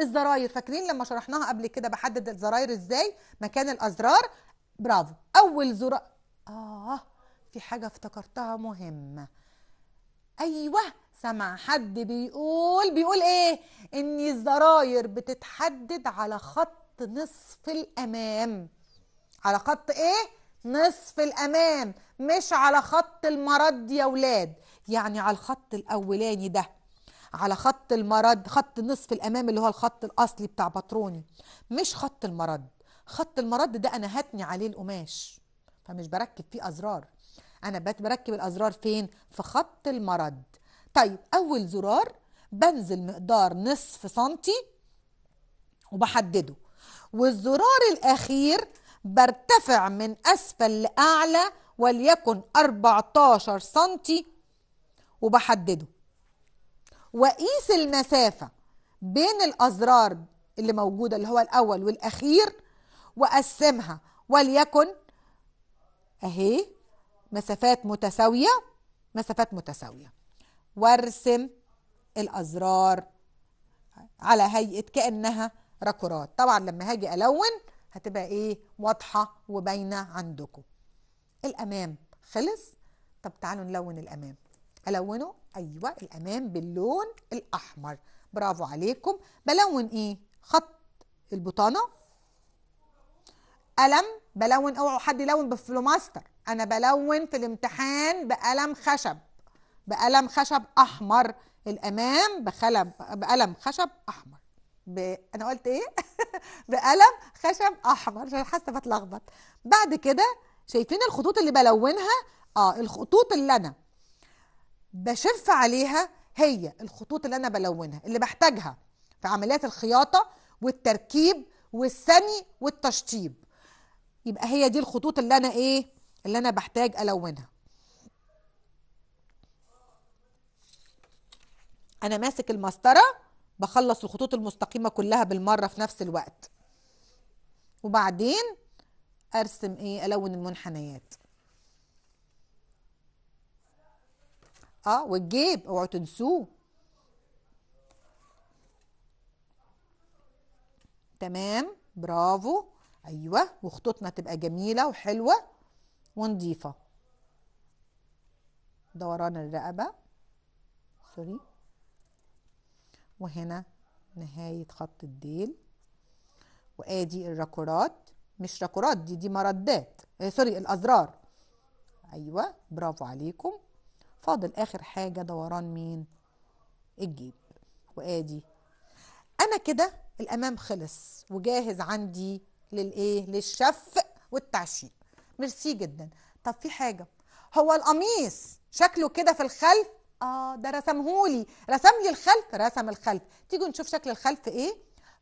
الزراير فاكرين لما شرحناها قبل كده بحدد الزراير ازاي مكان الازرار برافو اول زرار اه في حاجه افتكرتها مهمه ايوه سمع حد بيقول بيقول ايه ان الزراير بتتحدد على خط نصف الامام على خط ايه نصف الامام مش على خط المرد يا ولاد يعني على الخط الاولاني ده على خط المرض خط النصف الامامي اللي هو الخط الاصلي بتاع بطروني مش خط المرض خط المرض ده انا هتني عليه القماش فمش بركب فيه ازرار انا بركب الازرار فين في خط المرض طيب اول زرار بنزل مقدار نصف سنتي وبحدده والزرار الاخير برتفع من اسفل لاعلى وليكن 14 سنتي وبحدده وقيس المسافة بين الأزرار اللي موجودة اللي هو الأول والأخير وقسمها وليكن أهي مسافات متساوية مسافات متساوية وارسم الأزرار على هيئة كأنها راكورات طبعا لما هاجي ألون هتبقى إيه واضحة وباينة عندكم الأمام خلص طب تعالوا نلون الأمام ألونه أيوة الأمام باللون الأحمر برافو عليكم بلون إيه خط البطانة قلم بلون اوعوا حد يلون بفلوماستر أنا بلون في الامتحان بقلم خشب بقلم خشب أحمر الأمام بقلم بقلم خشب أحمر ب... أنا قلت إيه؟ بقلم خشب أحمر عشان حاسة بتلخبط بعد كده شايفين الخطوط اللي بلونها اه الخطوط اللي انا بشف عليها هي الخطوط اللي انا بلونها اللي بحتاجها في عمليات الخياطه والتركيب والثني والتشطيب يبقى هي دي الخطوط اللي انا ايه اللي انا بحتاج الونها انا ماسك المسطره بخلص الخطوط المستقيمه كلها بالمره في نفس الوقت وبعدين ارسم ايه الون المنحنيات اه والجيب اوعوا تنسوه تمام برافو ايوه وخطوطنا تبقى جميله وحلوه ونضيفه دوران الرقبه سوري وهنا نهايه خط الديل وادي الراكورات مش راكورات دي دي مردات آه سوري الازرار ايوه برافو عليكم فاضل اخر حاجه دوران مين الجيب وادي انا كده الامام خلص وجاهز عندي للايه للشف والتعشيق ميرسي جدا طب في حاجه هو القميص شكله كده في الخلف اه ده رسمهولي رسم لي الخلف رسم الخلف تيجوا نشوف شكل الخلف ايه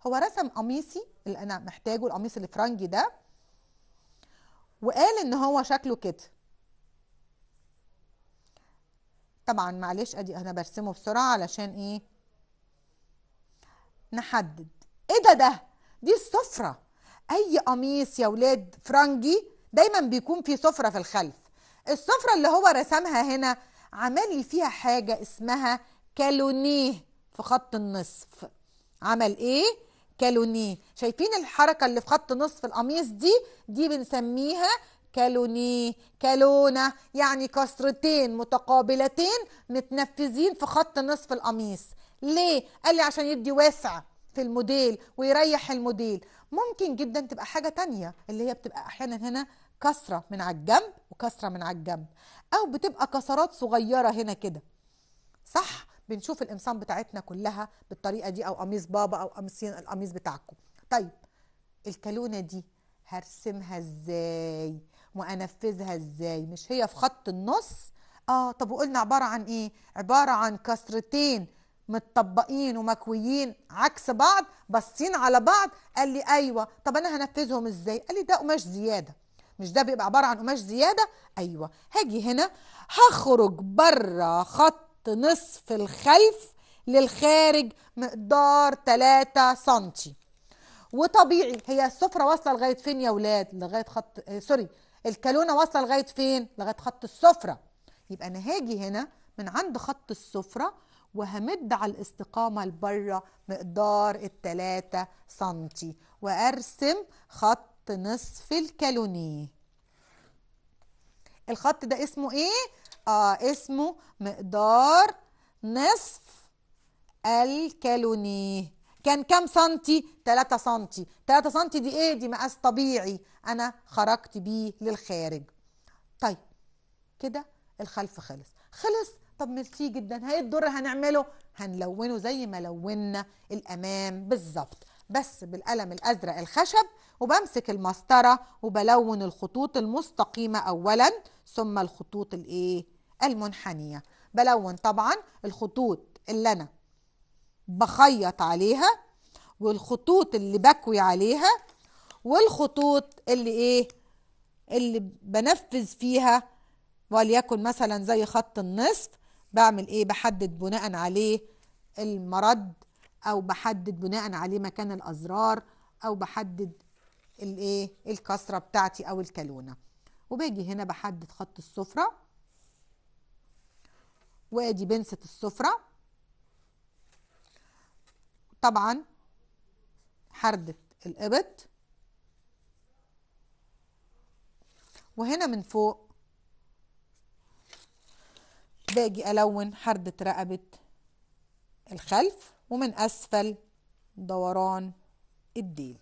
هو رسم قميصي اللي انا محتاجه القميص الفرنجي ده وقال ان هو شكله كده طبعا معلش ادي انا برسمه بسرعه علشان ايه نحدد ايه ده ده دي السفره اي قميص يا ولاد فرنجي دايما بيكون في سفره في الخلف السفره اللي هو رسمها هنا عمل لي فيها حاجه اسمها كالونيه في خط النصف عمل ايه كالونيه شايفين الحركه اللي في خط نصف القميص دي دي بنسميها كالوني كالونا يعني كسرتين متقابلتين متنفذين في خط نصف القميص ليه؟ قال لي عشان يدي واسع في الموديل ويريح الموديل ممكن جدا تبقى حاجة تانية اللي هي بتبقى أحيانا هنا كسرة من على الجنب وكسرة من على الجنب أو بتبقى كسرات صغيرة هنا كده صح؟ بنشوف الامصان بتاعتنا كلها بالطريقة دي أو قميص بابا أو قميصين القميص بتاعكم طيب الكالونة دي هرسمها ازاي؟ وانفذها ازاي مش هي في خط النص اه طب وقلنا عباره عن ايه عباره عن كسرتين متطبقين ومكويين عكس بعض باصين على بعض قال لي ايوه طب انا هنفذهم ازاي قال لي ده قماش زياده مش ده بيبقى عباره عن قماش زياده ايوه هاجي هنا هخرج بره خط نصف الخلف للخارج مقدار 3 سنتي وطبيعي هي السفره واصله لغايه فين يا ولاد لغايه خط آه سوري الكالونه واصله لغايه فين لغايه خط السفره يبقى انا هاجي هنا من عند خط السفره وهمد على الاستقامة لبره مقدار التلاتة سنتي وأرسم خط نصف الكالونيه الخط ده اسمه ايه؟ آه اسمه مقدار نصف الكالونيه كان كام سنتي 3 سنتي 3 سنتي دي ايه دي مقاس طبيعي انا خرجت بيه للخارج طيب كده الخلف خلص خلص طب ميرسي جدا هي الدور هنعمله هنلونه زي ما لونا الامام بالظبط بس بالقلم الازرق الخشب وبمسك المسطره وبلون الخطوط المستقيمه اولا ثم الخطوط الايه المنحنيه بلون طبعا الخطوط اللي انا بخيط عليها والخطوط اللي بكوي عليها والخطوط اللي ايه اللي بنفذ فيها وليكن مثلا زي خط النصف بعمل ايه بحدد بناء عليه المرد او بحدد بناء عليه مكان الازرار او بحدد الايه الكسره بتاعتي او الكلونه وباجي هنا بحدد خط السفره وادي بنسة السفره طبعا حردة القبط وهنا من فوق باجي ألون حردة رقبة الخلف ومن أسفل دوران الديل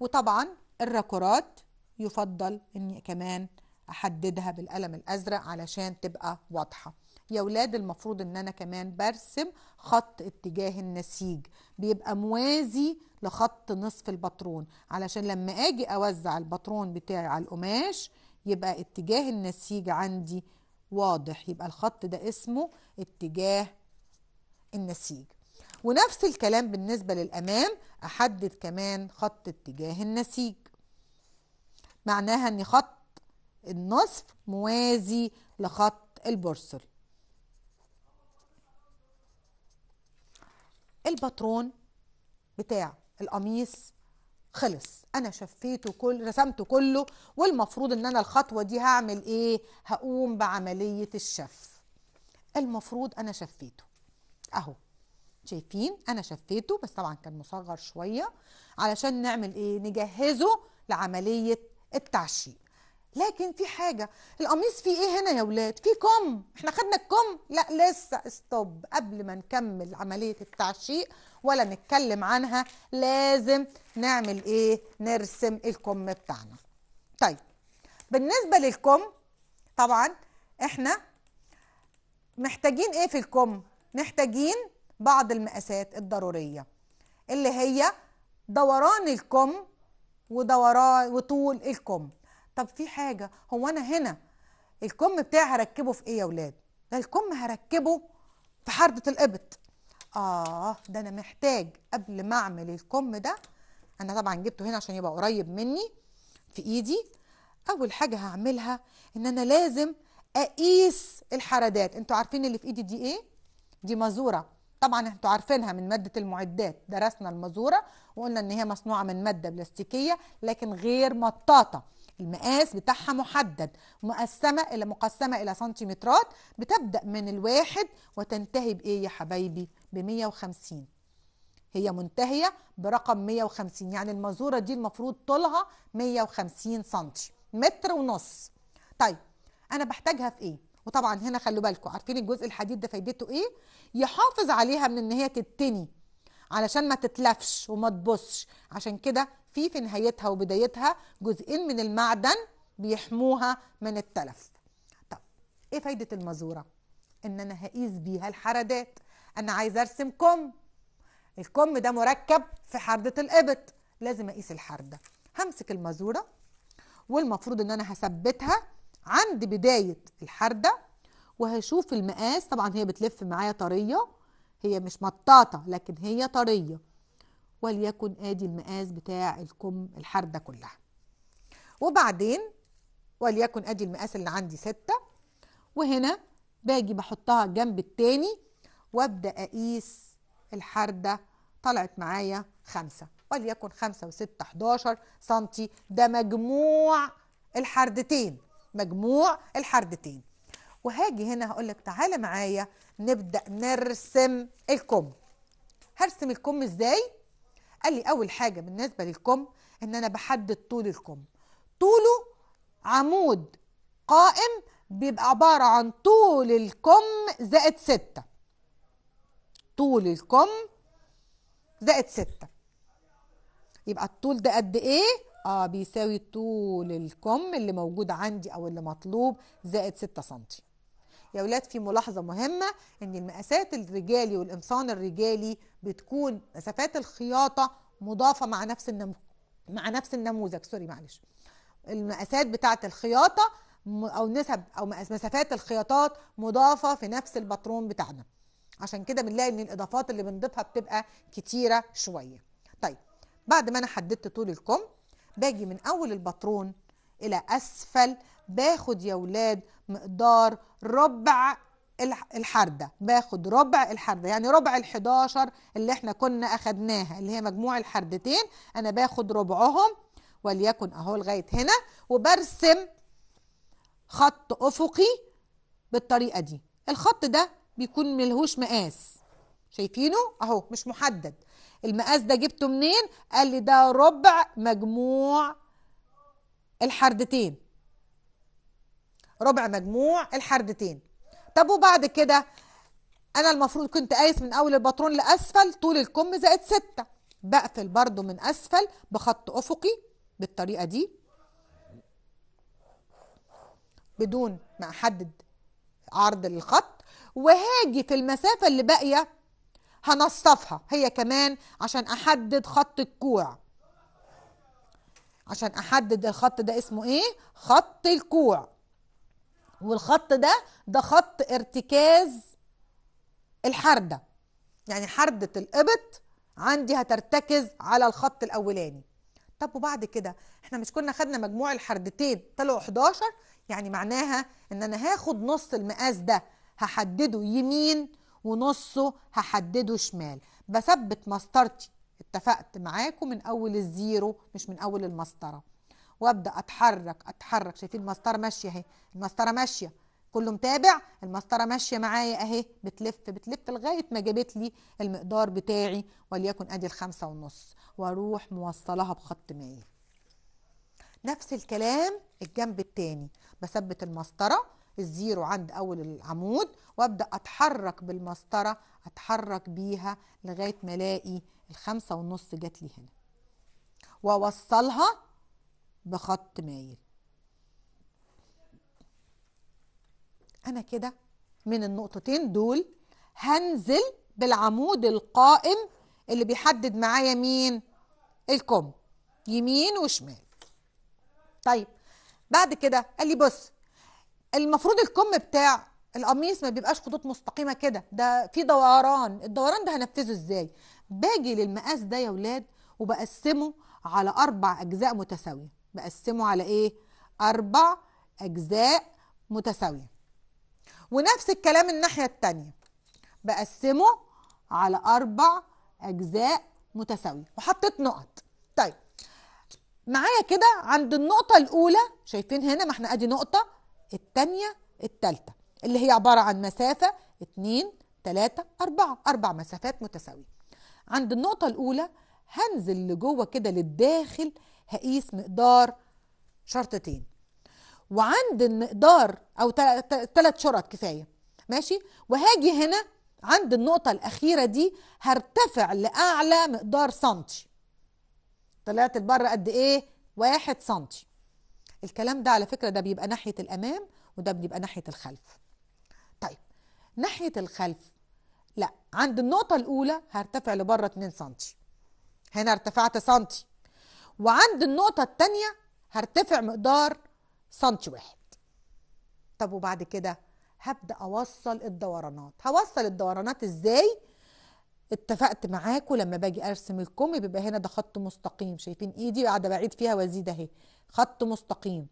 وطبعا الراكورات يفضل اني كمان احددها بالقلم الازرق علشان تبقى واضحه يا ولاد المفروض ان انا كمان برسم خط اتجاه النسيج بيبقى موازي لخط نصف البطرون علشان لما اجي اوزع البطرون بتاعي على القماش يبقى اتجاه النسيج عندي واضح يبقى الخط ده اسمه اتجاه النسيج ونفس الكلام بالنسبة للأمام أحدد كمان خط اتجاه النسيج معناها أن خط النصف موازي لخط البرسل الباترون بتاع القميص خلص انا شفيته كل رسمته كله والمفروض ان انا الخطوه دي هعمل ايه هقوم بعمليه الشف المفروض انا شفيته اهو شايفين انا شفيته بس طبعا كان مصغر شويه علشان نعمل ايه نجهزه لعمليه التعشيق لكن في حاجه القميص فيه ايه هنا يا ولاد في كم احنا خدنا الكم لا لسه استوب قبل ما نكمل عمليه التعشيق ولا نتكلم عنها لازم نعمل ايه نرسم الكم بتاعنا طيب بالنسبه للكم طبعا احنا محتاجين ايه في الكم محتاجين بعض المقاسات الضروريه اللي هي دوران الكم ودوران وطول الكم طب في حاجه هو انا هنا الكم بتاعي هركبه في ايه يا ولاد ده الكم هركبه في حرده القبط اه ده انا محتاج قبل ما اعمل الكم ده انا طبعا جبته هنا عشان يبقى قريب مني في ايدي اول حاجه هعملها ان انا لازم اقيس الحردات انتوا عارفين اللي في ايدي دي ايه دي مزوره طبعا انتوا عارفينها من ماده المعدات درسنا المزوره وقلنا ان هي مصنوعه من ماده بلاستيكيه لكن غير مطاطه المقاس بتاعها محدد مقسمة إلى مقسمة إلى سنتيمترات بتبدأ من الواحد وتنتهي بإيه يا حبايبي ب 150 هي منتهية برقم 150 يعني المزورة دي المفروض طولها 150 سنتي متر ونص طيب أنا بحتاجها في إيه؟ وطبعا هنا خلوا بالكم عارفين الجزء الحديد ده فايدته إيه؟ يحافظ عليها من إن هي تتني علشان ما تتلفش وما تبصش عشان كده في في نهايتها وبدايتها جزئين من المعدن بيحموها من التلف طب ايه فايدة المزورة ان انا هقيس بيها الحردات انا عايزه ارسم كم الكم ده مركب في حردة القبط لازم اقيس الحردة همسك المزورة والمفروض ان انا هثبتها عند بداية الحردة وهشوف المقاس طبعا هي بتلف معايا طرية هي مش مطاطة لكن هي طرية وليكن ادي المقاس بتاع الكم الحردة كلها وبعدين وليكن ادي المقاس اللي عندي ستة وهنا باجي بحطها جنب التاني وابدأ اقيس الحردة طلعت معايا خمسة وليكن خمسة وستة 11 سنتي ده مجموع الحردتين مجموع الحردتين وهاجي هنا هقولك تعالى معايا نبدأ نرسم الكم هرسم الكم ازاي قال لي اول حاجه بالنسبه للكم ان انا بحدد طول الكم طوله عمود قائم بيبقى عباره عن طول الكم زائد ستة طول الكم زائد ستة يبقى الطول ده قد ايه اه بيساوي طول الكم اللي موجود عندي او اللي مطلوب زائد سته سنتي يا ولاد في ملاحظة مهمة ان المقاسات الرجالي والامصان الرجالي بتكون مسافات الخياطة مضافة مع نفس النمو مع نفس النموذج سوري معلش المقاسات بتاعة الخياطة او نسب او مسافات الخياطات مضافة في نفس الباترون بتاعنا عشان كده بنلاقي ان الاضافات اللي بنضيفها بتبقى كتيرة شوية طيب بعد ما انا حددت طول الكم باجي من اول الباترون إلى أسفل باخد يا ولاد مقدار ربع الحردة باخد ربع الحردة يعني ربع الحداشر اللي احنا كنا أخدناها اللي هي مجموع الحردتين أنا باخد ربعهم وليكن أهو لغاية هنا وبرسم خط أفقي بالطريقة دي الخط ده بيكون ملهوش مقاس شايفينه اهو مش محدد المقاس ده جبته منين قال لي ده ربع مجموع الحردتين ربع مجموع الحردتين طب وبعد كده انا المفروض كنت قايس من اول الباترون لاسفل طول الكم زائد ستة بقفل برضو من اسفل بخط افقي بالطريقة دي بدون ما احدد عرض الخط وهاجي في المسافة اللي باقية هنصفها هي كمان عشان احدد خط الكوع عشان احدد الخط ده اسمه ايه خط الكوع والخط ده ده خط ارتكاز الحردة يعني حردة القبط عندي هترتكز على الخط الاولاني طب وبعد كده احنا مش كنا خدنا مجموع الحردتين طلعوا 11 يعني معناها ان انا هاخد نص المقاس ده هحدده يمين ونصه هحدده شمال بثبت مسطرتي اتفقت معاكم من اول الزيرو مش من اول المسطره وابدا اتحرك اتحرك شايفين المسطره ماشيه اهي المسطره ماشيه كله متابع المسطره ماشيه معايا اهي بتلف بتلف لغايه ما جابت لي المقدار بتاعي وليكن ادي الخمسة ونص واروح موصلها بخط مائل نفس الكلام الجنب الثاني بثبت المسطره الزيرو عند اول العمود وابدا اتحرك بالمسطره اتحرك بيها لغايه ما الاقي الخمسة ونص جات لي هنا واوصلها بخط مايل انا كده من النقطتين دول هنزل بالعمود القائم اللي بيحدد معايا مين الكم يمين وشمال طيب بعد كده قال لي بص المفروض الكم بتاع القميص ما بيبقاش خطوط مستقيمه كده ده في دوران الدوران ده هنفذه ازاي باجي للمقاس ده يا ولاد وبقسمه على أربع أجزاء متساوية بقسمه على إيه؟ أربع أجزاء متساوية ونفس الكلام الناحية التانية بقسمه على أربع أجزاء متساوية وحطيت نقط طيب معايا كده عند النقطة الأولى شايفين هنا ما احنا أدي نقطة التانية التالتة اللي هي عبارة عن مسافة 2 3 4 أربع مسافات متساوية عند النقطة الأولى هنزل لجوه كده للداخل هقيس مقدار شرطتين وعند المقدار أو ثلاث شرط كفاية ماشي وهاجي هنا عند النقطة الأخيرة دي هرتفع لأعلى مقدار سنتي طلعت لبره قد إيه؟ واحد سنتي الكلام ده على فكرة ده بيبقى ناحية الأمام وده بيبقى ناحية الخلف طيب ناحية الخلف عند النقطة الأولى هرتفع لبره 2 سم هنا ارتفعت سنتي وعند النقطة التانية هرتفع مقدار سنتي واحد طب وبعد كده هبدأ أوصل الدورانات هوصل الدورانات إزاي؟ اتفقت معاكم لما باجي ارسم الكم بيبقى هنا ده خط مستقيم شايفين ايدي قاعده بعيد فيها وازيد اهي خط مستقيم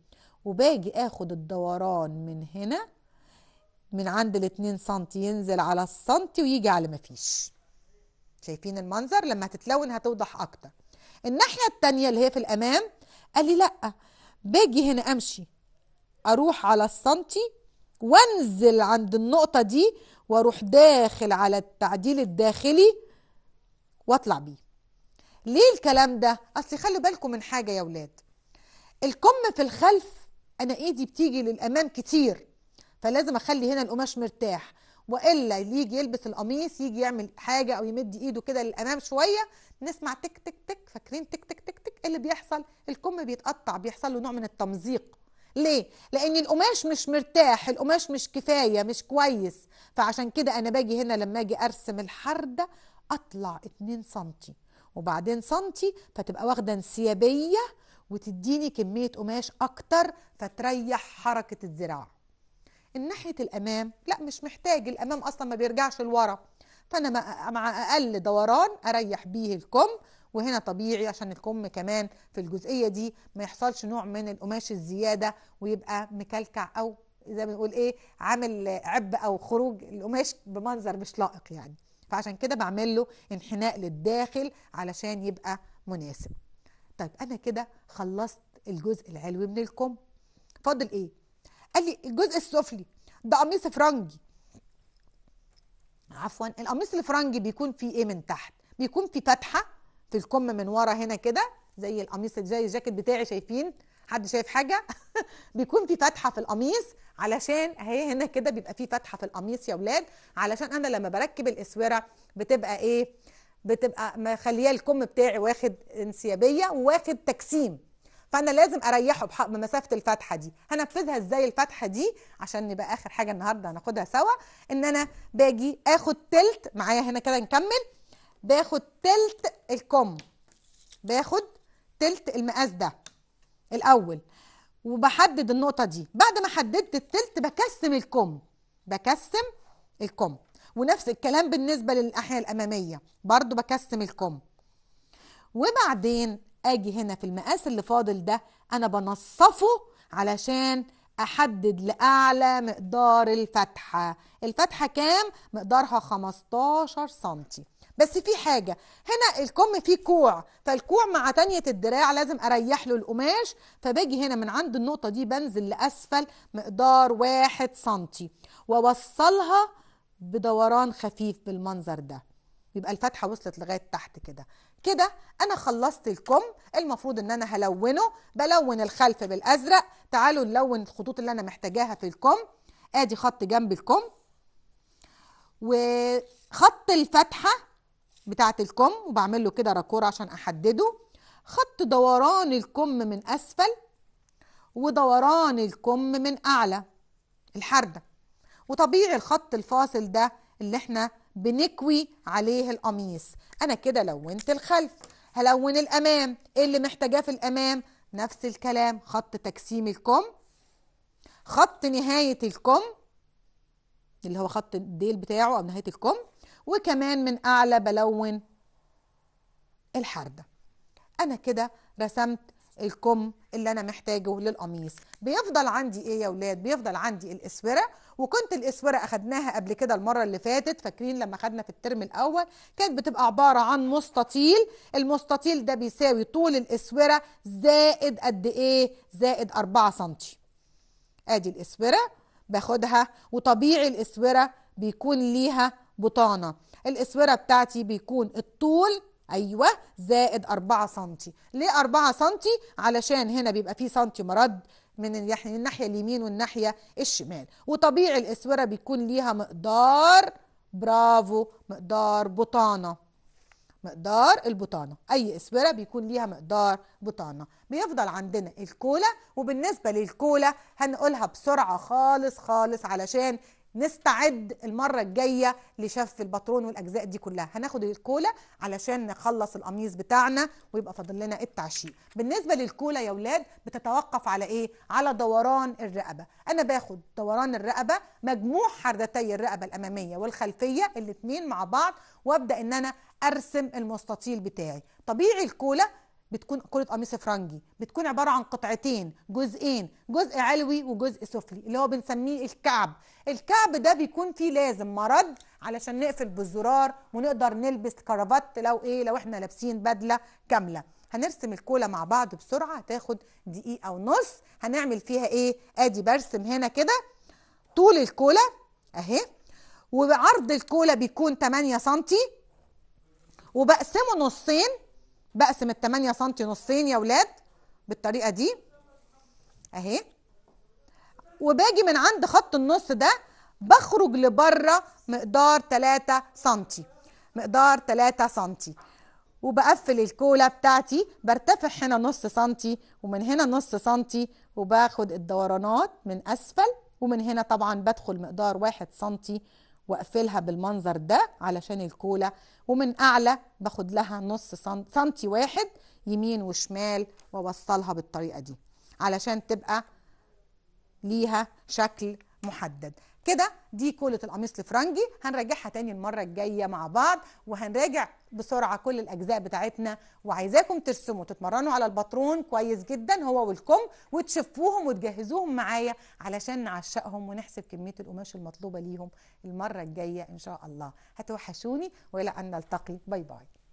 وباجي اخد الدوران من هنا من عند الاتنين سنتي ينزل على السنتي ويجي على مفيش شايفين المنظر لما تتلون هتوضح اكتر الناحية التانية اللي هي في الامام قال لي لأ باجي هنا امشي اروح على السنتي وانزل عند النقطة دي واروح داخل على التعديل الداخلي واطلع بيه ليه الكلام ده اصل خلوا بالكم من حاجة يا ولاد الكم في الخلف انا ايدي بتيجي للامام كتير فلازم اخلي هنا القماش مرتاح والا يجي يلبس القميص يجي يعمل حاجه او يمد ايده كده للامام شويه نسمع تك تك تك فاكرين تك تك تك تك اللي بيحصل الكم بيتقطع بيحصل له نوع من التمزيق ليه لان القماش مش مرتاح القماش مش كفايه مش كويس فعشان كده انا باجي هنا لما اجي ارسم الحرده اطلع 2 سنتي وبعدين سنتي فتبقى واخده انسيابيه وتديني كميه قماش اكتر فتريح حركه الذراع الناحية الامام لا مش محتاج الامام اصلا ما بيرجعش لورا فانا مع اقل دوران اريح بيه الكم وهنا طبيعي عشان الكم كمان في الجزئيه دي ما يحصلش نوع من القماش الزياده ويبقى مكلكع او زي ما بنقول ايه عامل عبء او خروج القماش بمنظر مش لائق يعني فعشان كده بعمل له انحناء للداخل علشان يبقى مناسب طيب انا كده خلصت الجزء العلوي من الكم فاضل ايه قال لي الجزء السفلي ده قميص فرنجي عفوا القميص الفرنجي بيكون فيه ايه من تحت بيكون فيه فتحه في الكم من ورا هنا كده زي القميص زي الجاكيت بتاعي شايفين حد شايف حاجه بيكون فيه فتحه في القميص علشان اهي هنا كده بيبقى فيه فتحه في القميص يا اولاد علشان انا لما بركب الاسوره بتبقى ايه بتبقى مخليه الكم بتاعي واخد انسيابيه وواخد تجسيم فانا لازم اريحه بمسافه الفتحه دي هنفذها ازاي الفتحه دي عشان نبقى اخر حاجه النهارده هناخدها سوا ان انا باجي اخد تلت معايا هنا كده نكمل باخد تلت الكم باخد تلت المقاس ده الاول وبحدد النقطه دي بعد ما حددت التلت بكسم الكم بكسم الكم ونفس الكلام بالنسبه للاحياء الاماميه برضو بكسم الكم وبعدين اجي هنا في المقاس اللي فاضل ده انا بنصفه علشان احدد لاعلى مقدار الفتحه الفتحه كام مقدارها 15 سنتي بس في حاجة هنا الكم فيه كوع فالكوع مع تانية الدراع لازم أريح له القماش فباجي هنا من عند النقطة دي بنزل لأسفل مقدار واحد سنتي وأوصلها بدوران خفيف بالمنظر ده يبقى الفتحة وصلت لغاية تحت كده كده انا خلصت الكم المفروض ان انا هلونه بلون الخلف بالازرق تعالوا نلون الخطوط اللي انا محتاجاها في الكم ادي خط جنب الكم وخط الفتحه بتاعه الكم وبعمل له كده راكور عشان احدده خط دوران الكم من اسفل ودوران الكم من اعلى الحرده وطبيعي الخط الفاصل ده اللي احنا بنكوي عليه القميص انا كده لونت الخلف هلون الامام ايه اللي محتاجاه في الامام نفس الكلام خط تجسيم الكم خط نهايه الكم اللي هو خط الديل بتاعه او نهايه الكم وكمان من اعلى بلون الحرده انا كده رسمت الكم اللي انا محتاجه للقميص بيفضل عندي ايه يا ولاد بيفضل عندي الاسوره وكنت الاسوره اخدناها قبل كده المره اللي فاتت فاكرين لما خدنا في الترم الاول كانت بتبقى عباره عن مستطيل المستطيل ده بيساوي طول الاسوره زائد قد ايه زائد 4 سم ادي الاسوره باخدها وطبيعي الاسوره بيكون ليها بطانه الاسوره بتاعتي بيكون الطول ايوه زائد 4 سم ليه 4 سم علشان هنا بيبقى فيه سنتي مرد من يعني الناحيه اليمين والناحيه الشمال وطبيعي الاسوره بيكون ليها مقدار برافو مقدار بطانه مقدار البطانه اي اسوره بيكون ليها مقدار بطانه بيفضل عندنا الكولا وبالنسبه للكولا هنقولها بسرعه خالص خالص علشان نستعد المرة الجاية لشف البطرون والأجزاء دي كلها هناخد الكولا علشان نخلص القميص بتاعنا ويبقى فاضل لنا التعشيق بالنسبة للكولا يا ولاد بتتوقف على إيه؟ على دوران الرقبة أنا باخد دوران الرقبة مجموع حردتي الرقبة الأمامية والخلفية الاثنين مع بعض وأبدأ إن أنا أرسم المستطيل بتاعي طبيعي الكولا بتكون كرة قميص فرنجي بتكون عبارة عن قطعتين جزئين جزء علوي وجزء سفلي اللي هو بنسميه الكعب الكعب ده بيكون فيه لازم مرد علشان نقفل بالزرار ونقدر نلبس كرافات لو ايه لو احنا لابسين بدلة كاملة هنرسم الكولا مع بعض بسرعة هتاخد دقيقة ونص هنعمل فيها ايه ادي برسم هنا كده طول الكولا اهي وعرض الكولا بيكون 8 سنتي وبقسمه نصين بقسم ال 8 سم نصين يا ولاد بالطريقه دي اهي وباجي من عند خط النص ده بخرج لبره مقدار 3 سم مقدار 3 سم وبقفل الكولا بتاعتي برتفع هنا نص سم ومن هنا نص سم وباخد الدورانات من اسفل ومن هنا طبعا بدخل مقدار واحد سم واقفلها بالمنظر ده علشان الكولا ومن اعلى باخد لها نص سنتي واحد يمين وشمال ووصلها بالطريقه دي علشان تبقى ليها شكل محدد كده دي كولة القميص الفرنجي هنراجعها تاني المرة الجاية مع بعض وهنراجع بسرعة كل الأجزاء بتاعتنا وعايزاكم ترسموا تتمرنوا على الباترون كويس جدا هو والكم وتشفوهم وتجهزوهم معايا علشان نعشقهم ونحسب كمية القماش المطلوبة ليهم المرة الجاية إن شاء الله هتوحشوني وإلى أن نلتقي باي باي